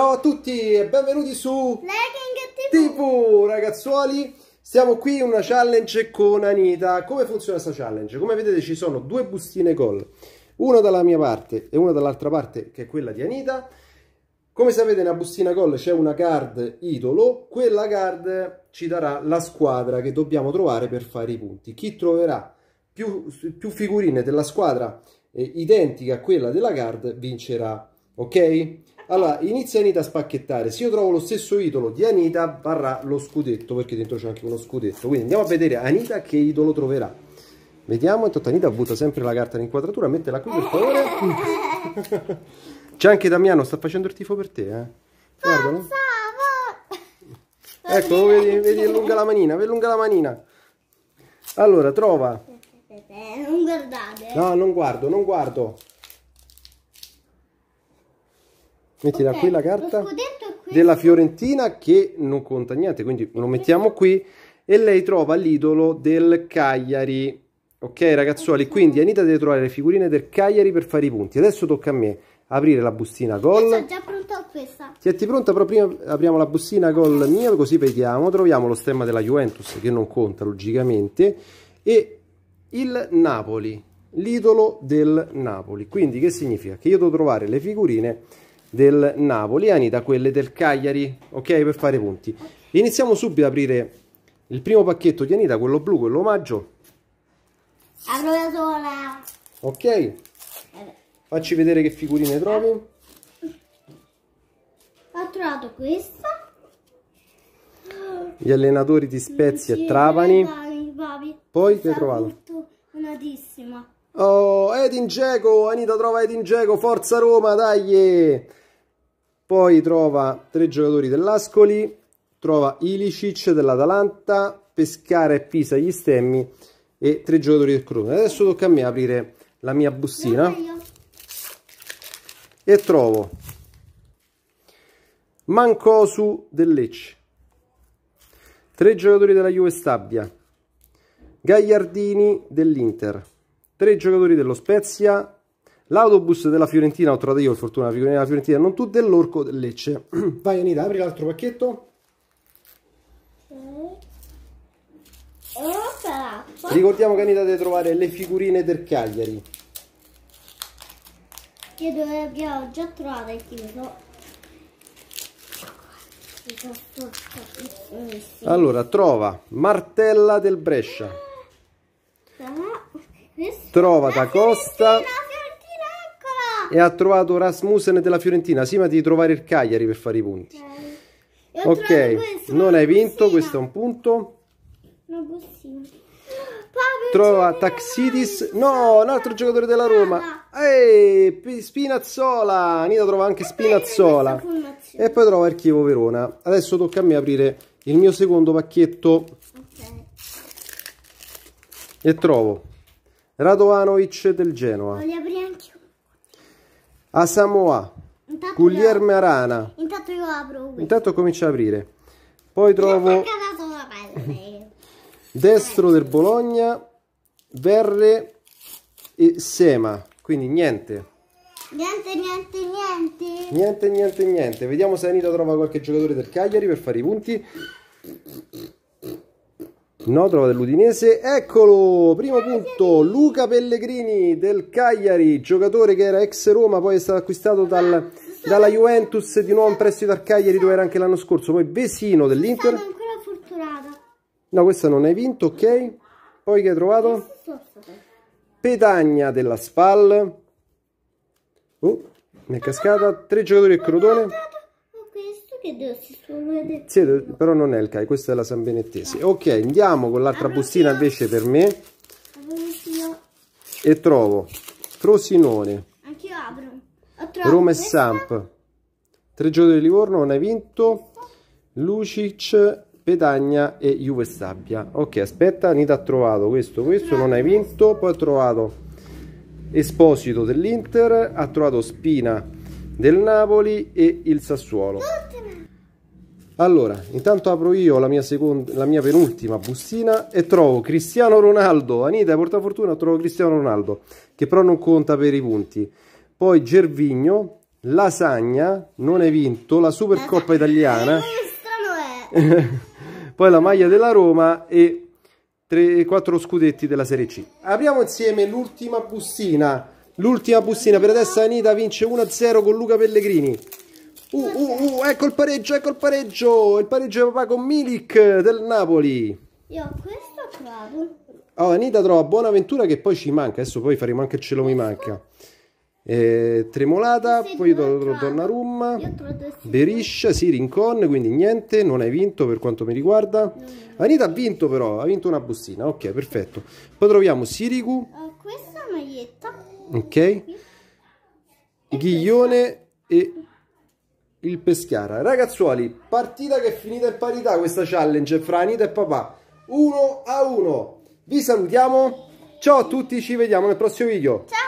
Ciao a tutti e benvenuti su Legging TV. TV ragazzuoli Siamo qui in una challenge con Anita Come funziona questa challenge? Come vedete ci sono due bustine gol Una dalla mia parte e una dall'altra parte che è quella di Anita Come sapete nella bustina gol c'è una card idolo Quella card ci darà la squadra che dobbiamo trovare per fare i punti Chi troverà più, più figurine della squadra eh, identica a quella della card vincerà Ok? Allora, inizia Anita a spacchettare. Se io trovo lo stesso idolo di Anita, varrà lo scudetto, perché dentro c'è anche uno scudetto. Quindi andiamo a vedere Anita che idolo troverà. Vediamo, intanto Anita butta sempre la carta all'inquadratura, mettela qui per favore. c'è anche Damiano, sta facendo il tifo per te, eh. Guardalo. Ecco, vedi, vedi, allunga la manina, allunga la manina. Allora, trova. Non guardate. No, non guardo, non guardo. metti da qui la carta qui. della Fiorentina che non conta niente, quindi lo mettiamo qui e lei trova l'idolo del Cagliari. Ok ragazzuoli, quindi Anita deve trovare le figurine del Cagliari per fare i punti. Adesso tocca a me aprire la bustina gol. Io già pronta questa. Siete pronta? Però prima apriamo la bustina gol mia così vediamo. Troviamo lo stemma della Juventus che non conta logicamente e il Napoli, l'idolo del Napoli. Quindi che significa? Che io devo trovare le figurine del Napoli, Anita quelle del Cagliari, ok? Per fare punti. Iniziamo subito ad aprire il primo pacchetto di Anita, quello blu, quello omaggio. Apro da sola. Ok. Facci vedere che figurine trovi. Ho trovato questa. Gli allenatori di Spezia e Trapani. Poi che hai trovato? Edin Dzeko, Anita trova Edin Dzeko, forza Roma, dai! Poi trova tre giocatori dell'Ascoli, trova Ilicic dell'Atalanta, Pescara e Pisa gli stemmi e tre giocatori del Crotone. Adesso tocca a me aprire la mia bustina e trovo Mancosu del Lecce, tre giocatori della Juve Stabia, Gagliardini dell'Inter, tre giocatori dello Spezia, l'autobus della Fiorentina, ho trovato io il fortuna figurina della Fiorentina, non tu, dell'Orco del Lecce. Vai Anita, apri l'altro pacchetto. Ricordiamo che Anita deve trovare le figurine del Cagliari. Che dove abbiamo già trovato il chiuso. Allora, trova martella del Brescia trova da Costa. e ha trovato Rasmussen della Fiorentina. prima di trovare il Cagliari per fare i punti. Ok, okay. Questo, non hai vinto, bussina. questo è un punto. Una bussina. Trova Taxidis, no, un altro giocatore della ah, Roma. Ehi, Spinazzola. Anita trova anche Spinazzola. E poi trova Archivo Verona. Adesso tocca a me aprire il mio secondo pacchetto. Okay. E trovo Radovanovic del Genoa. Voglio aprire anche A Samoa. Guglielmo Arana. Intanto io apro. Intanto comincio ad aprire. Poi trovo... Eh. Destro del Bologna. Verre e Sema. Quindi niente. Niente, niente, niente. Niente, niente, niente. Vediamo se Anita trova qualche giocatore del Cagliari per fare i punti. Notrova dell'Udinese, eccolo, primo punto, Luca Pellegrini del Cagliari, giocatore che era ex Roma, poi è stato acquistato dal, dalla Juventus, di nuovo in prestito al Cagliari dove era anche l'anno scorso, poi Vesino dell'Inter. No, questa non hai vinto, ok. Poi che hai trovato? Petagna della Spal. Oh, mi è cascata, tre giocatori e Crotone. Siedo, però non è il CAI, questa è la San Benettese. Ok, andiamo con l'altra bustina invece per me. E trovo Frosinone. Anch'io apro. Roma e Samp. Tre giorni di Livorno, non hai vinto. Lucic, Petagna e Juve Stabia. Ok, aspetta, Anita ha trovato questo, questo, non hai vinto. Poi ha trovato Esposito dell'Inter, ha trovato Spina del Napoli e il Sassuolo. Allora, intanto apro io la mia, seconda, la mia penultima bustina e trovo Cristiano Ronaldo. Anita, porta fortuna, trovo Cristiano Ronaldo, che però non conta per i punti. Poi Gervigno, Lasagna, non è vinto, la Supercoppa italiana. Eh, eh, Poi la maglia della Roma e 3, 4 scudetti della Serie C. Apriamo insieme l'ultima bustina. L'ultima bustina, per adesso Anita vince 1-0 con Luca Pellegrini. Uh, uh, uh, ecco il pareggio, ecco il pareggio! Il pareggio di papà con Milik eh, del Napoli. Io ho questo trovo. Oh, Anita trova Buonaventura che poi ci manca. Adesso poi faremo anche il cielo mi manca. Eh, tremolata, poi trovo Donnarumma, Beriscia, sì, Rincon, quindi niente, non hai vinto per quanto mi riguarda. No, Anita ha vinto però, ha vinto una bustina, ok, perfetto. Poi troviamo Sirigu. Ho questa maglietta. Ok. E Ghiglione questo. e il Peschiara. Ragazzuoli, partita che è finita in parità questa challenge fra Anita e papà. 1 a 1. Vi salutiamo. Ciao a tutti, ci vediamo nel prossimo video. Ciao.